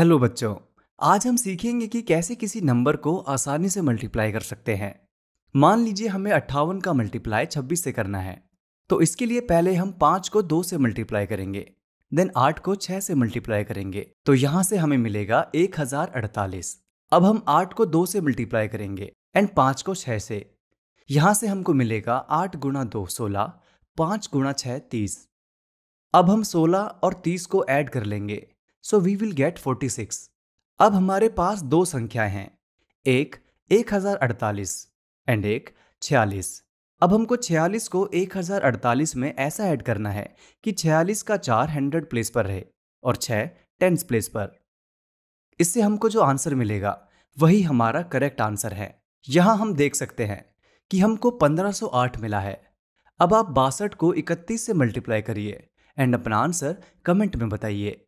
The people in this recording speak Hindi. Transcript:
हेलो बच्चों आज हम सीखेंगे कि कैसे किसी नंबर को आसानी से मल्टीप्लाई कर सकते हैं मान लीजिए हमें अट्ठावन का मल्टीप्लाई छब्बीस से करना है तो इसके लिए पहले हम पाँच को दो से मल्टीप्लाई करेंगे देन आठ को छः से मल्टीप्लाई करेंगे तो यहाँ से हमें मिलेगा एक हजार अड़तालीस अब हम आठ को दो से मल्टीप्लाई करेंगे एंड पाँच को छः से यहाँ से हमको मिलेगा आठ गुणा दो सोलह पाँच गुणा छः तीस अब हम सोलह और तीस को ऐड कर लेंगे सो वी विल गेट 46। अब हमारे पास दो संख्याएं हैं एक 1048 एंड एक 46। अब हमको 46 को 1048 में ऐसा ऐड करना है कि 46 का चार हंड्रेड प्लेस पर रहे और छः टेंस प्लेस पर इससे हमको जो आंसर मिलेगा वही हमारा करेक्ट आंसर है यहां हम देख सकते हैं कि हमको 1508 मिला है अब आप बासठ को 31 से मल्टीप्लाई करिए एंड अपना आंसर कमेंट में बताइए